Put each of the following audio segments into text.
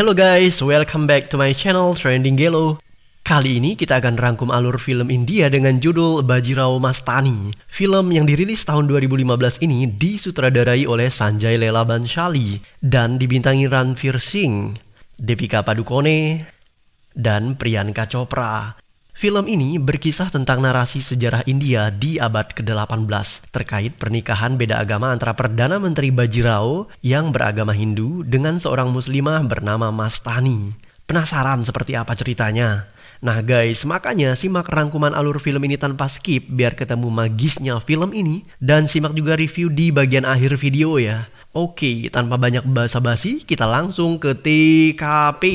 hello guys, welcome back to my channel Trending Gelo. Kali ini kita akan rangkum alur film India dengan judul Bajirao Mastani. Film yang dirilis tahun 2015 ini disutradarai oleh Sanjay Leela Banshali dan dibintangi Ranveer Singh, Devika Padukone, dan Priyanka Chopra. Film ini berkisah tentang narasi sejarah India di abad ke-18 terkait pernikahan beda agama antara Perdana Menteri Bajirao yang beragama Hindu dengan seorang muslimah bernama Mastani. Penasaran seperti apa ceritanya? Nah guys, makanya simak rangkuman alur film ini tanpa skip biar ketemu magisnya film ini dan simak juga review di bagian akhir video ya. Oke, tanpa banyak basa-basi, kita langsung ke TKP.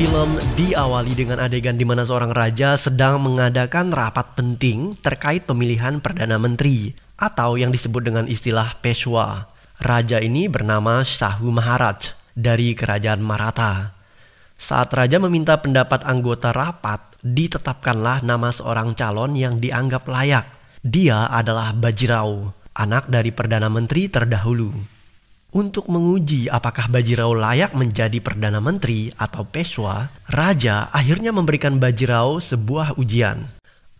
Film diawali dengan adegan di mana seorang raja sedang mengadakan rapat penting terkait pemilihan Perdana Menteri atau yang disebut dengan istilah Peshwa. Raja ini bernama Shahu Maharaj dari kerajaan Maratha. Saat raja meminta pendapat anggota rapat, ditetapkanlah nama seorang calon yang dianggap layak. Dia adalah Bajirao, anak dari Perdana Menteri terdahulu. Untuk menguji apakah Bajirao layak menjadi Perdana Menteri atau Peshwa, Raja akhirnya memberikan Bajirao sebuah ujian.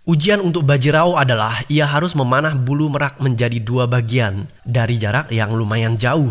Ujian untuk Bajirao adalah ia harus memanah bulu merak menjadi dua bagian dari jarak yang lumayan jauh.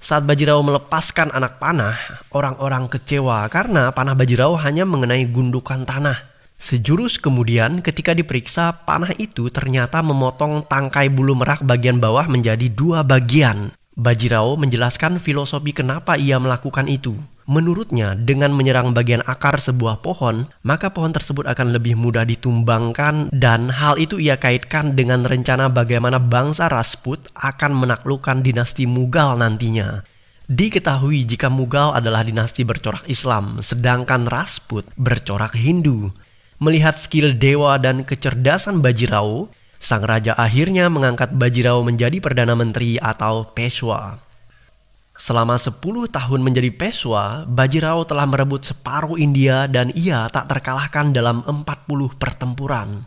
Saat Bajirao melepaskan anak panah, orang-orang kecewa karena panah Bajirao hanya mengenai gundukan tanah. Sejurus kemudian ketika diperiksa, panah itu ternyata memotong tangkai bulu merak bagian bawah menjadi dua bagian. Bajirao menjelaskan filosofi kenapa ia melakukan itu. Menurutnya, dengan menyerang bagian akar sebuah pohon, maka pohon tersebut akan lebih mudah ditumbangkan dan hal itu ia kaitkan dengan rencana bagaimana bangsa Rasput akan menaklukkan dinasti Mughal nantinya. Diketahui jika Mughal adalah dinasti bercorak Islam, sedangkan Rasput bercorak Hindu. Melihat skill dewa dan kecerdasan Bajirao, Sang raja akhirnya mengangkat Bajirao menjadi perdana menteri atau Peshwa. Selama 10 tahun menjadi Peshwa, Bajirao telah merebut separuh India dan ia tak terkalahkan dalam 40 pertempuran.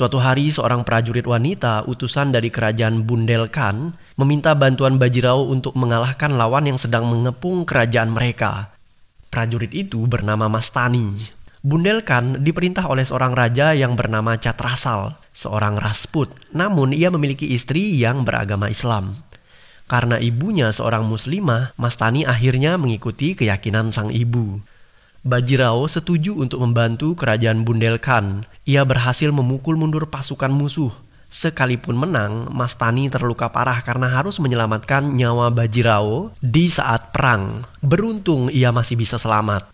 Suatu hari seorang prajurit wanita utusan dari kerajaan Bundelkan, meminta bantuan Bajirao untuk mengalahkan lawan yang sedang mengepung kerajaan mereka. Prajurit itu bernama Mastani. Bundelkan diperintah oleh seorang raja yang bernama Catrasal, seorang Rasput, namun ia memiliki istri yang beragama Islam. Karena ibunya seorang muslimah, Mastani akhirnya mengikuti keyakinan sang ibu. Bajirao setuju untuk membantu kerajaan Bundelkan. Ia berhasil memukul mundur pasukan musuh. Sekalipun menang, Mastani terluka parah karena harus menyelamatkan nyawa Bajirao di saat perang. Beruntung ia masih bisa selamat.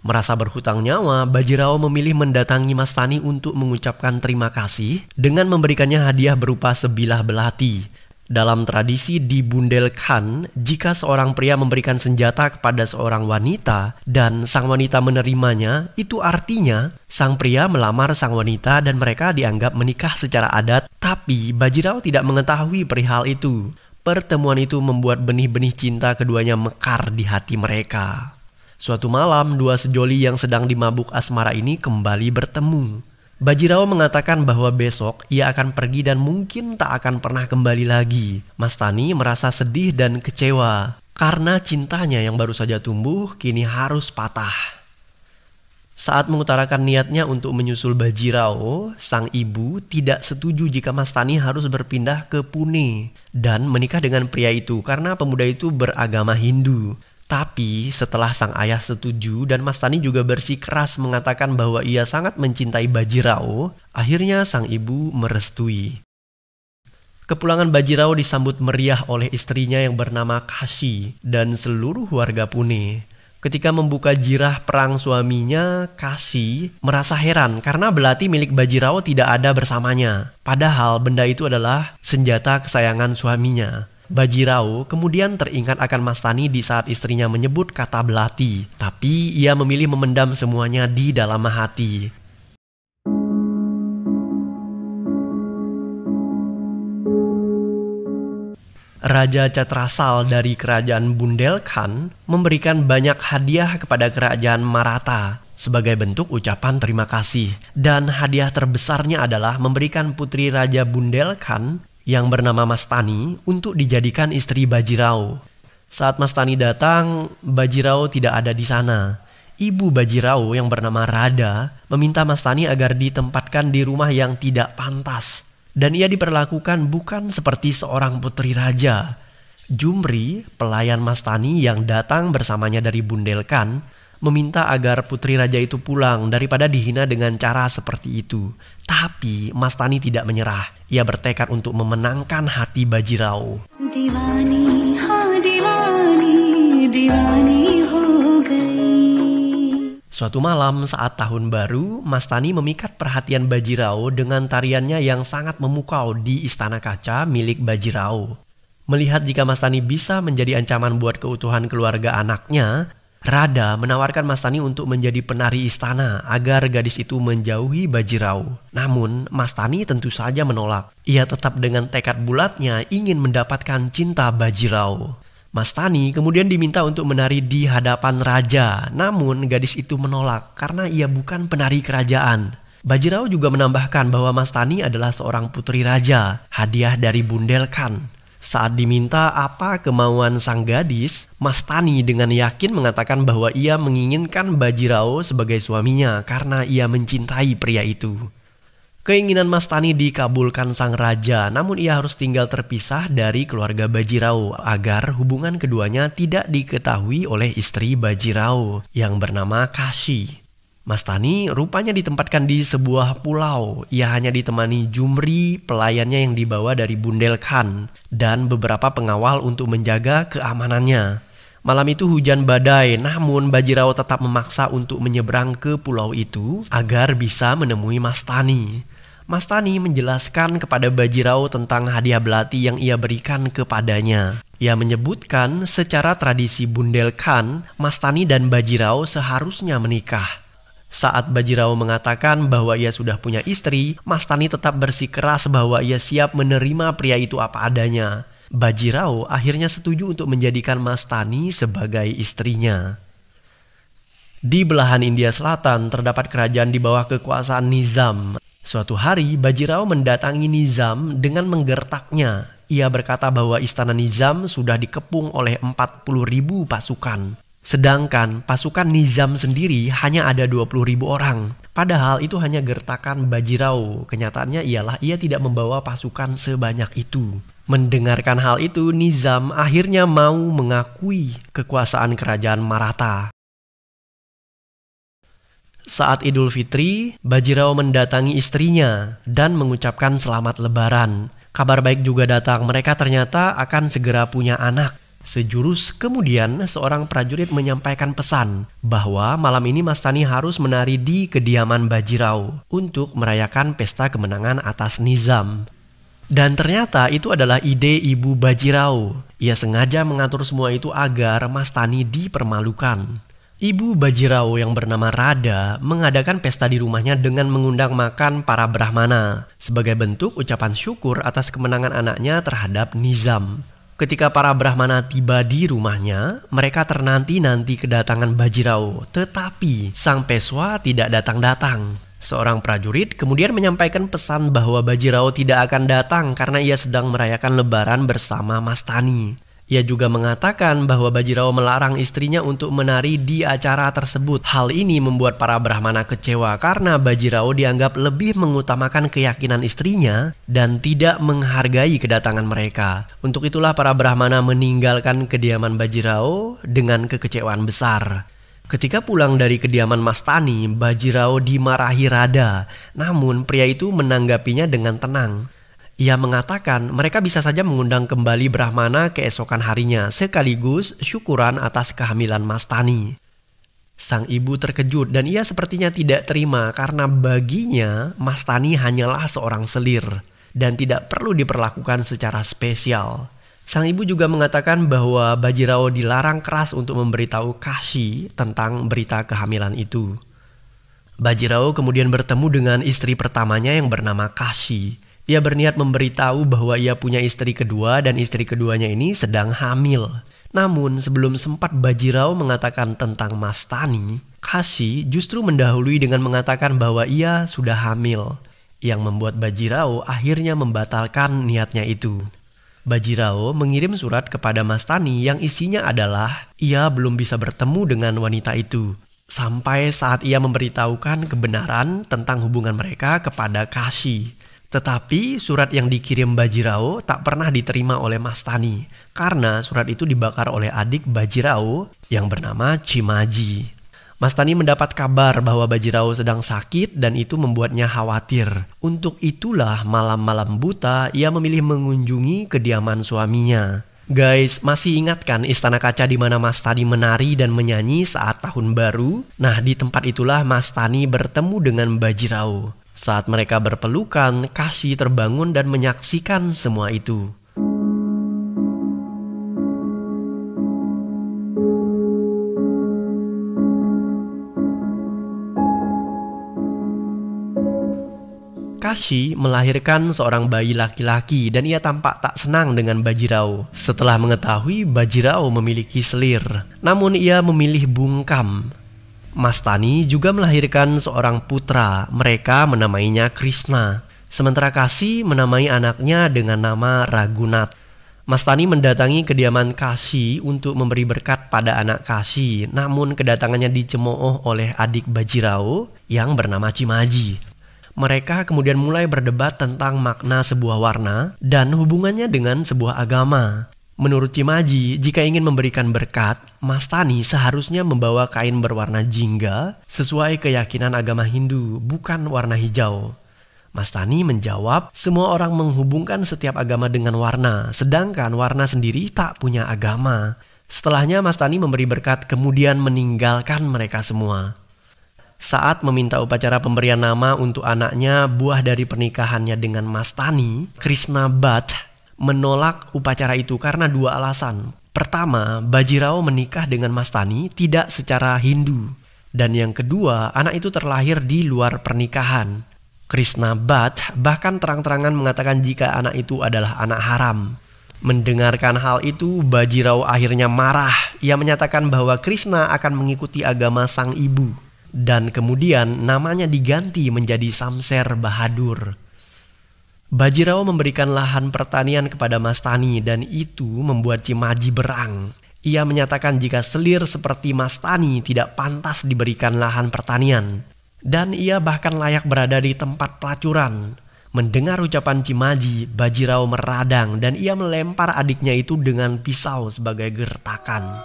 Merasa berhutang nyawa, Bajirao memilih mendatangi Mastani untuk mengucapkan terima kasih dengan memberikannya hadiah berupa sebilah belati. Dalam tradisi di dibundelkan jika seorang pria memberikan senjata kepada seorang wanita dan sang wanita menerimanya, itu artinya sang pria melamar sang wanita dan mereka dianggap menikah secara adat, tapi Bajirao tidak mengetahui perihal itu. Pertemuan itu membuat benih-benih cinta keduanya mekar di hati mereka. Suatu malam, dua sejoli yang sedang dimabuk asmara ini kembali bertemu. Bajirao mengatakan bahwa besok ia akan pergi dan mungkin tak akan pernah kembali lagi. Mas Tani merasa sedih dan kecewa karena cintanya yang baru saja tumbuh kini harus patah. Saat mengutarakan niatnya untuk menyusul Bajirao, sang ibu tidak setuju jika Mas Tani harus berpindah ke Pune dan menikah dengan pria itu karena pemuda itu beragama Hindu. Tapi setelah sang ayah setuju dan Mas Tani juga bersikeras mengatakan bahwa ia sangat mencintai Bajirao, akhirnya sang ibu merestui. Kepulangan Bajirao disambut meriah oleh istrinya yang bernama Kashi dan seluruh warga Pune. Ketika membuka jirah perang suaminya, Kashi merasa heran karena belati milik Bajirao tidak ada bersamanya. Padahal benda itu adalah senjata kesayangan suaminya. Bajirao kemudian teringat akan Mastani di saat istrinya menyebut kata belati, tapi ia memilih memendam semuanya di dalam hati. Raja Catrasal dari kerajaan Bundelkhan memberikan banyak hadiah kepada kerajaan Maratha sebagai bentuk ucapan terima kasih. Dan hadiah terbesarnya adalah memberikan putri Raja Bundelkhan yang bernama Mastani untuk dijadikan istri Bajirao. Saat Mastani datang, Bajirao tidak ada di sana. Ibu Bajirao yang bernama Rada meminta Mastani agar ditempatkan di rumah yang tidak pantas. Dan ia diperlakukan bukan seperti seorang putri raja. Jumri, pelayan Mastani yang datang bersamanya dari Bundelkan, meminta agar putri raja itu pulang daripada dihina dengan cara seperti itu. Tapi Mas Tani tidak menyerah. Ia bertekad untuk memenangkan hati Bajirao. Suatu malam saat tahun baru, Mas Tani memikat perhatian Bajirao dengan tariannya yang sangat memukau di Istana Kaca milik Bajirao. Melihat jika Mas Tani bisa menjadi ancaman buat keutuhan keluarga anaknya, Rada menawarkan Mastani untuk menjadi penari istana agar gadis itu menjauhi Bajirau. Namun, Mastani tentu saja menolak. Ia tetap dengan tekad bulatnya ingin mendapatkan cinta Bajirau. Mastani kemudian diminta untuk menari di hadapan raja, namun gadis itu menolak karena ia bukan penari kerajaan. Bajirau juga menambahkan bahwa Mastani adalah seorang putri raja, hadiah dari Bundelkan. Saat diminta apa kemauan sang gadis, Mas Tani dengan yakin mengatakan bahwa ia menginginkan Bajirao sebagai suaminya karena ia mencintai pria itu. Keinginan Mas Tani dikabulkan sang raja, namun ia harus tinggal terpisah dari keluarga Bajirao agar hubungan keduanya tidak diketahui oleh istri Bajirao yang bernama Kashi. Mas Tani rupanya ditempatkan di sebuah pulau. Ia hanya ditemani Jumri, pelayannya yang dibawa dari Bundel dan beberapa pengawal untuk menjaga keamanannya. Malam itu hujan badai, namun Bajirao tetap memaksa untuk menyeberang ke pulau itu agar bisa menemui Mas Tani. Mas Tani menjelaskan kepada Bajirao tentang hadiah belati yang ia berikan kepadanya. Ia menyebutkan secara tradisi Bundel Khan, Mas Tani dan Bajirao seharusnya menikah. Saat Bajirao mengatakan bahwa ia sudah punya istri, Mastani tetap bersikeras bahwa ia siap menerima pria itu apa adanya. Bajirao akhirnya setuju untuk menjadikan Mastani sebagai istrinya. Di belahan India Selatan terdapat kerajaan di bawah kekuasaan Nizam. Suatu hari Bajirao mendatangi Nizam dengan menggertaknya. Ia berkata bahwa istana Nizam sudah dikepung oleh 40.000 pasukan. Sedangkan pasukan Nizam sendiri hanya ada 20 ribu orang. Padahal itu hanya gertakan Bajirau. Kenyataannya ialah ia tidak membawa pasukan sebanyak itu. Mendengarkan hal itu, Nizam akhirnya mau mengakui kekuasaan kerajaan Maratha. Saat Idul Fitri, Bajirao mendatangi istrinya dan mengucapkan selamat lebaran. Kabar baik juga datang, mereka ternyata akan segera punya anak. Sejurus kemudian, seorang prajurit menyampaikan pesan bahwa malam ini Mas Tani harus menari di kediaman Bajirau untuk merayakan pesta kemenangan atas Nizam. Dan ternyata itu adalah ide Ibu Bajirau. Ia sengaja mengatur semua itu agar Mas Tani dipermalukan. Ibu Bajirao yang bernama Rada mengadakan pesta di rumahnya dengan mengundang makan para Brahmana sebagai bentuk ucapan syukur atas kemenangan anaknya terhadap Nizam. Ketika para Brahmana tiba di rumahnya, mereka ternanti-nanti kedatangan Bajirao, tetapi sang Peswa tidak datang-datang. Seorang prajurit kemudian menyampaikan pesan bahwa Bajirao tidak akan datang karena ia sedang merayakan lebaran bersama Mastani. Ia juga mengatakan bahwa Bajirao melarang istrinya untuk menari di acara tersebut. Hal ini membuat para Brahmana kecewa karena Bajirao dianggap lebih mengutamakan keyakinan istrinya dan tidak menghargai kedatangan mereka. Untuk itulah para Brahmana meninggalkan kediaman Bajirao dengan kekecewaan besar. Ketika pulang dari kediaman Mastani, Bajirao dimarahi Rada. Namun pria itu menanggapinya dengan tenang. Ia mengatakan mereka bisa saja mengundang kembali Brahmana keesokan harinya sekaligus syukuran atas kehamilan Mastani. Sang ibu terkejut dan ia sepertinya tidak terima karena baginya Mastani hanyalah seorang selir dan tidak perlu diperlakukan secara spesial. Sang ibu juga mengatakan bahwa Bajirao dilarang keras untuk memberitahu Kashi tentang berita kehamilan itu. Bajirao kemudian bertemu dengan istri pertamanya yang bernama Kashi. Ia berniat memberitahu bahwa ia punya istri kedua dan istri keduanya ini sedang hamil. Namun sebelum sempat Bajirao mengatakan tentang Mastani, Tani, Kashi justru mendahului dengan mengatakan bahwa ia sudah hamil. Yang membuat Bajirao akhirnya membatalkan niatnya itu. Bajirao mengirim surat kepada Mastani yang isinya adalah ia belum bisa bertemu dengan wanita itu. Sampai saat ia memberitahukan kebenaran tentang hubungan mereka kepada Kashi. Tetapi surat yang dikirim Bajirao tak pernah diterima oleh Mas Tani karena surat itu dibakar oleh adik Bajirao yang bernama Cimaji. Mas Tani mendapat kabar bahwa Bajirao sedang sakit dan itu membuatnya khawatir. Untuk itulah malam-malam buta ia memilih mengunjungi kediaman suaminya. Guys, masih ingat kan istana kaca di mana Mas Tani menari dan menyanyi saat tahun baru? Nah, di tempat itulah Mas Tani bertemu dengan Bajirao. Saat mereka berpelukan, Kashi terbangun dan menyaksikan semua itu. Kashi melahirkan seorang bayi laki-laki dan ia tampak tak senang dengan Bajirao. Setelah mengetahui Bajirao memiliki selir, namun ia memilih bungkam. Mas Tani juga melahirkan seorang putra. Mereka menamainya Krishna. Sementara Kasi menamai anaknya dengan nama Ragunat. Mas Tani mendatangi kediaman Kasi untuk memberi berkat pada anak Kasi. Namun kedatangannya dicemooh oleh adik Bajirao yang bernama Cimaji. Mereka kemudian mulai berdebat tentang makna sebuah warna dan hubungannya dengan sebuah agama. Menurut Cimaji, jika ingin memberikan berkat, Mas Tani seharusnya membawa kain berwarna jingga sesuai keyakinan agama Hindu, bukan warna hijau. Mas Tani menjawab, semua orang menghubungkan setiap agama dengan warna, sedangkan warna sendiri tak punya agama. Setelahnya Mas Tani memberi berkat kemudian meninggalkan mereka semua. Saat meminta upacara pemberian nama untuk anaknya buah dari pernikahannya dengan Mas Tani, Krishna Bhatt menolak upacara itu karena dua alasan. Pertama, Bajirao menikah dengan Mastani tidak secara Hindu. Dan yang kedua, anak itu terlahir di luar pernikahan. Krishna Bhat bahkan terang-terangan mengatakan jika anak itu adalah anak haram. Mendengarkan hal itu, Bajirao akhirnya marah. Ia menyatakan bahwa Krishna akan mengikuti agama sang ibu. Dan kemudian namanya diganti menjadi Samser Bahadur. Bajirao memberikan lahan pertanian kepada Mastani dan itu membuat Cimaji berang. Ia menyatakan jika selir seperti Mastani tidak pantas diberikan lahan pertanian. Dan ia bahkan layak berada di tempat pelacuran. Mendengar ucapan Cimaji, Bajirao meradang dan ia melempar adiknya itu dengan pisau sebagai gertakan.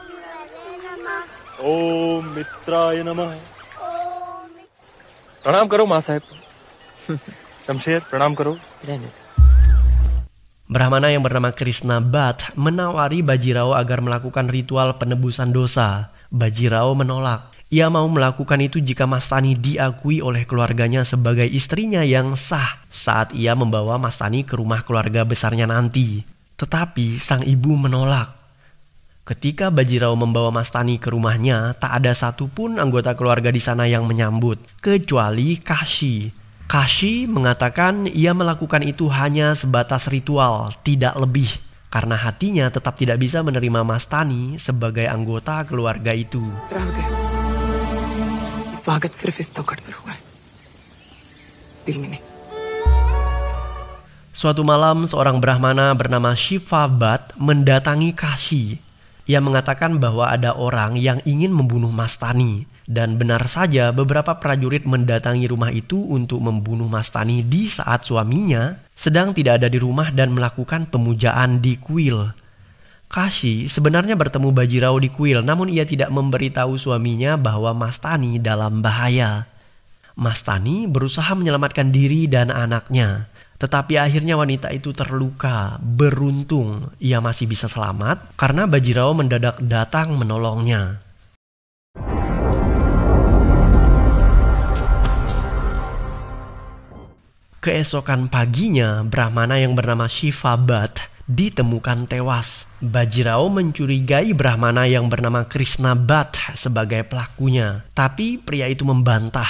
Oh Mitra Namah. Pranam karo Mas Samsir, pranam karo. Brahmana yang bernama Krishna Bat menawari Bajirao agar melakukan ritual penebusan dosa. Bajirao menolak. Ia mau melakukan itu jika Mastani diakui oleh keluarganya sebagai istrinya yang sah saat ia membawa Mastani ke rumah keluarga besarnya nanti. Tetapi sang ibu menolak. Ketika Bajirao membawa Mastani ke rumahnya, tak ada satupun anggota keluarga di sana yang menyambut, kecuali Kashi, Kashi mengatakan ia melakukan itu hanya sebatas ritual, tidak lebih, karena hatinya tetap tidak bisa menerima Mastani sebagai anggota keluarga itu. Suatu malam, seorang Brahmana bernama Shiva Bhat mendatangi Kashi. Ia mengatakan bahwa ada orang yang ingin membunuh Mastani. Tani dan benar saja beberapa prajurit mendatangi rumah itu untuk membunuh Mastani di saat suaminya sedang tidak ada di rumah dan melakukan pemujaan di kuil. Kashi sebenarnya bertemu Bajirao di kuil namun ia tidak memberitahu suaminya bahwa Mastani dalam bahaya. Mastani berusaha menyelamatkan diri dan anaknya. Tetapi akhirnya wanita itu terluka. Beruntung ia masih bisa selamat karena Bajirao mendadak datang menolongnya. Keesokan paginya, Brahmana yang bernama Shiva Bat ditemukan tewas. Bajirao mencurigai Brahmana yang bernama Krishna Bat sebagai pelakunya, tapi pria itu membantah.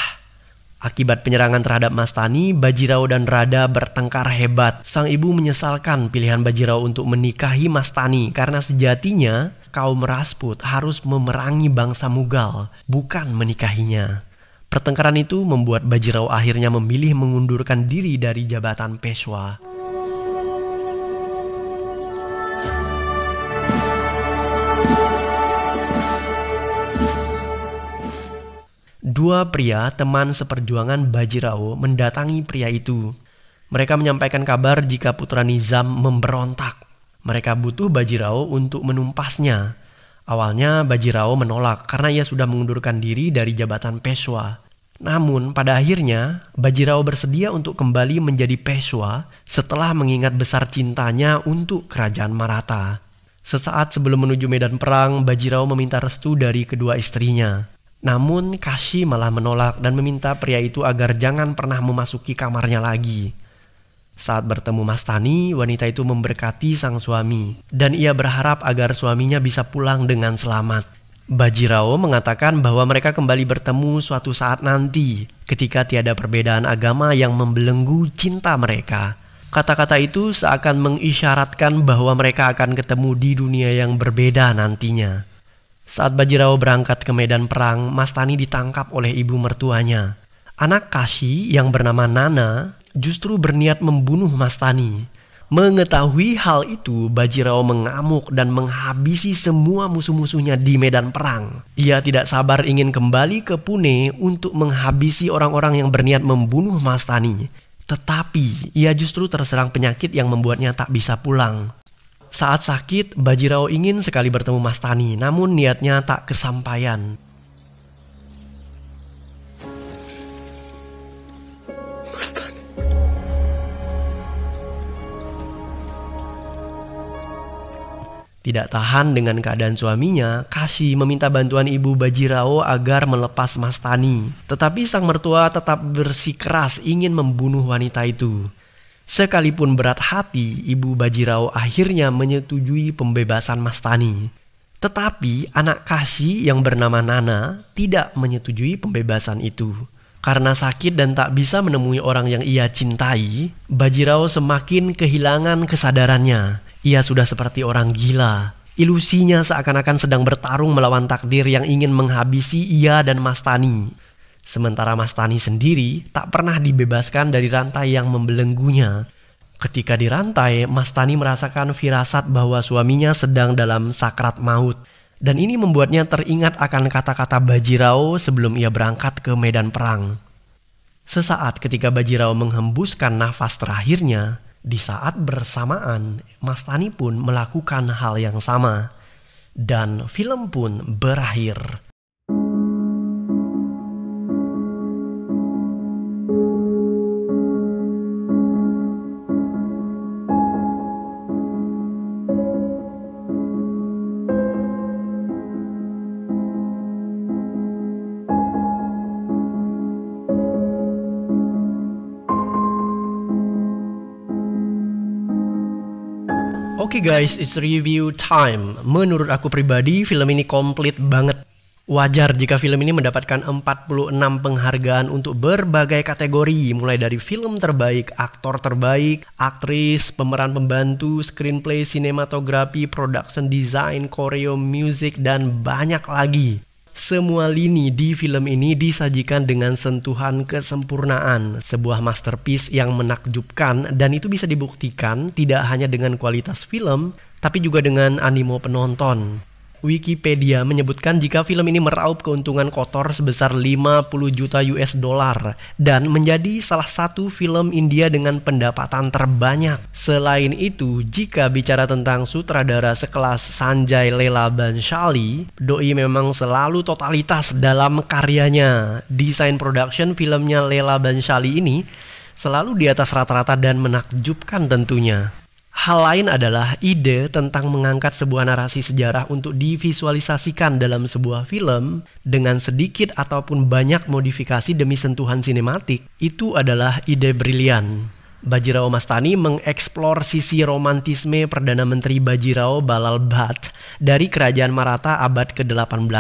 Akibat penyerangan terhadap Mastani, Bajirao dan Rada bertengkar hebat. Sang ibu menyesalkan pilihan Bajirao untuk menikahi Mastani karena sejatinya kaum Rasput harus memerangi bangsa Mughal, bukan menikahinya. Pertengkaran itu membuat Bajirao akhirnya memilih mengundurkan diri dari jabatan Peswa. Dua pria teman seperjuangan Bajirao mendatangi pria itu. Mereka menyampaikan kabar jika putra Nizam memberontak. Mereka butuh Bajirao untuk menumpasnya. Awalnya Bajirao menolak karena ia sudah mengundurkan diri dari jabatan Peswa. Namun pada akhirnya Bajirao bersedia untuk kembali menjadi Peshwa setelah mengingat besar cintanya untuk kerajaan Maratha. Sesaat sebelum menuju medan perang, Bajirao meminta restu dari kedua istrinya. Namun Kashi malah menolak dan meminta pria itu agar jangan pernah memasuki kamarnya lagi. Saat bertemu Mastani, wanita itu memberkati sang suami dan ia berharap agar suaminya bisa pulang dengan selamat. Bajirao mengatakan bahwa mereka kembali bertemu suatu saat nanti ketika tiada perbedaan agama yang membelenggu cinta mereka. Kata-kata itu seakan mengisyaratkan bahwa mereka akan ketemu di dunia yang berbeda nantinya. Saat Bajirao berangkat ke medan perang, Mastani ditangkap oleh ibu mertuanya. Anak Kashi yang bernama Nana justru berniat membunuh Mastani. Mengetahui hal itu, Bajirao mengamuk dan menghabisi semua musuh-musuhnya di medan perang. Ia tidak sabar ingin kembali ke Pune untuk menghabisi orang-orang yang berniat membunuh Mastani. Tetapi ia justru terserang penyakit yang membuatnya tak bisa pulang. Saat sakit, Bajirao ingin sekali bertemu Mastani, namun niatnya tak kesampaian. Tidak tahan dengan keadaan suaminya, Kasih meminta bantuan ibu Bajirao agar melepas Mas Tani. Tetapi sang mertua tetap bersikeras ingin membunuh wanita itu. Sekalipun berat hati, ibu Bajirao akhirnya menyetujui pembebasan Mas Tani. Tetapi anak Kasih yang bernama Nana tidak menyetujui pembebasan itu. Karena sakit dan tak bisa menemui orang yang ia cintai, Bajirao semakin kehilangan kesadarannya. Ia sudah seperti orang gila. Ilusinya seakan-akan sedang bertarung melawan takdir yang ingin menghabisi ia dan Mastani. Sementara Mastani sendiri tak pernah dibebaskan dari rantai yang membelenggunya. Ketika dirantai, Mas Tani merasakan firasat bahwa suaminya sedang dalam sakrat maut. Dan ini membuatnya teringat akan kata-kata Bajirao sebelum ia berangkat ke medan perang. Sesaat ketika Bajirao menghembuskan nafas terakhirnya, di saat bersamaan, Mas Tani pun melakukan hal yang sama, dan film pun berakhir. guys, it's review time. Menurut aku pribadi, film ini komplit banget. Wajar jika film ini mendapatkan 46 penghargaan untuk berbagai kategori, mulai dari film terbaik, aktor terbaik, aktris, pemeran pembantu, screenplay, sinematografi, production design, choreo, music, dan banyak lagi. Semua lini di film ini disajikan dengan sentuhan kesempurnaan, sebuah masterpiece yang menakjubkan dan itu bisa dibuktikan tidak hanya dengan kualitas film, tapi juga dengan animo penonton. Wikipedia menyebutkan jika film ini meraup keuntungan kotor sebesar 50 juta US dollar dan menjadi salah satu film India dengan pendapatan terbanyak. Selain itu, jika bicara tentang sutradara sekelas Sanjay Leela Banshali, Doi memang selalu totalitas dalam karyanya. Desain production filmnya Leela Banshali ini selalu di atas rata-rata dan menakjubkan tentunya. Hal lain adalah ide tentang mengangkat sebuah narasi sejarah untuk divisualisasikan dalam sebuah film dengan sedikit ataupun banyak modifikasi demi sentuhan sinematik. Itu adalah ide brilian. Bajirao Mastani mengeksplor sisi romantisme Perdana Menteri Bajirao Balal Bhat dari Kerajaan Maratha abad ke-18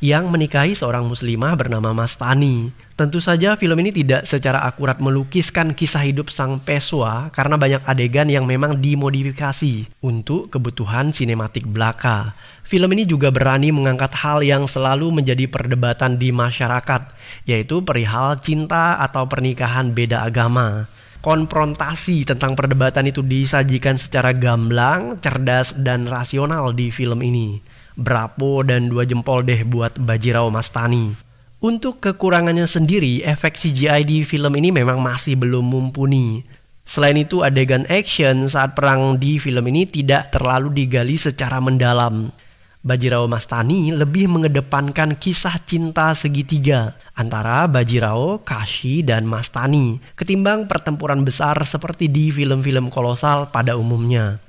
yang menikahi seorang muslimah bernama Mastani. Tentu saja film ini tidak secara akurat melukiskan kisah hidup sang Peswa karena banyak adegan yang memang dimodifikasi untuk kebutuhan sinematik belaka. Film ini juga berani mengangkat hal yang selalu menjadi perdebatan di masyarakat, yaitu perihal cinta atau pernikahan beda agama konfrontasi tentang perdebatan itu disajikan secara gamblang, cerdas dan rasional di film ini. Brapo dan dua jempol deh buat Bajirao Mastani. Untuk kekurangannya sendiri, efek CGI di film ini memang masih belum mumpuni. Selain itu, adegan action saat perang di film ini tidak terlalu digali secara mendalam. Bajirao Mastani lebih mengedepankan kisah cinta segitiga antara Bajirao, Kashi, dan Mastani ketimbang pertempuran besar seperti di film-film kolosal pada umumnya.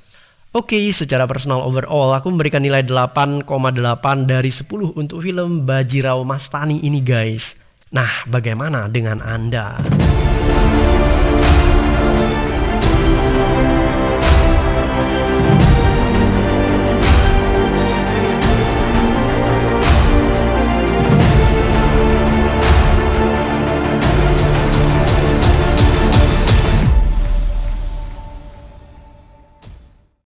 Oke, okay, secara personal overall aku memberikan nilai 8,8 dari 10 untuk film Bajirao Mastani ini guys. Nah, bagaimana dengan Anda?